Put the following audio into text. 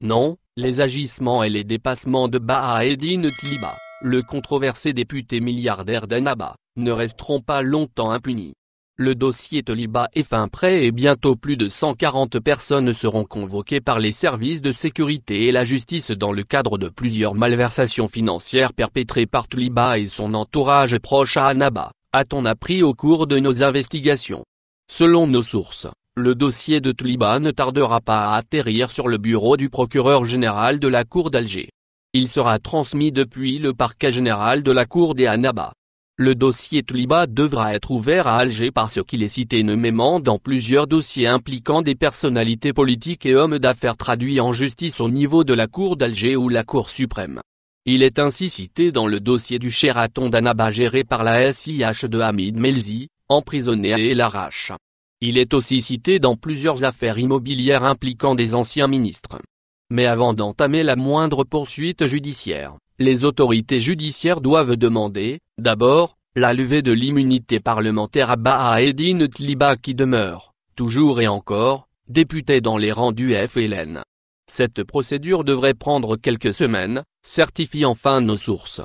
Non, les agissements et les dépassements de Bahaeddin Tliba, le controversé député milliardaire d'Anaba, ne resteront pas longtemps impunis. Le dossier Toliba est fin prêt et bientôt plus de 140 personnes seront convoquées par les services de sécurité et la justice dans le cadre de plusieurs malversations financières perpétrées par Tliba et son entourage proche à Anaba, a-t-on appris au cours de nos investigations. Selon nos sources, le dossier de Tliba ne tardera pas à atterrir sur le bureau du procureur général de la Cour d'Alger. Il sera transmis depuis le parquet général de la Cour des Annaba. Le dossier Tliba devra être ouvert à Alger parce qu'il est cité nommément dans plusieurs dossiers impliquant des personnalités politiques et hommes d'affaires traduits en justice au niveau de la Cour d'Alger ou la Cour suprême. Il est ainsi cité dans le dossier du chératon d'Annaba géré par la SIH de Hamid Melzi, emprisonné à El il est aussi cité dans plusieurs affaires immobilières impliquant des anciens ministres. Mais avant d'entamer la moindre poursuite judiciaire, les autorités judiciaires doivent demander, d'abord, la levée de l'immunité parlementaire à Baha Tliba qui demeure, toujours et encore, député dans les rangs du FLN. Cette procédure devrait prendre quelques semaines, certifie enfin nos sources.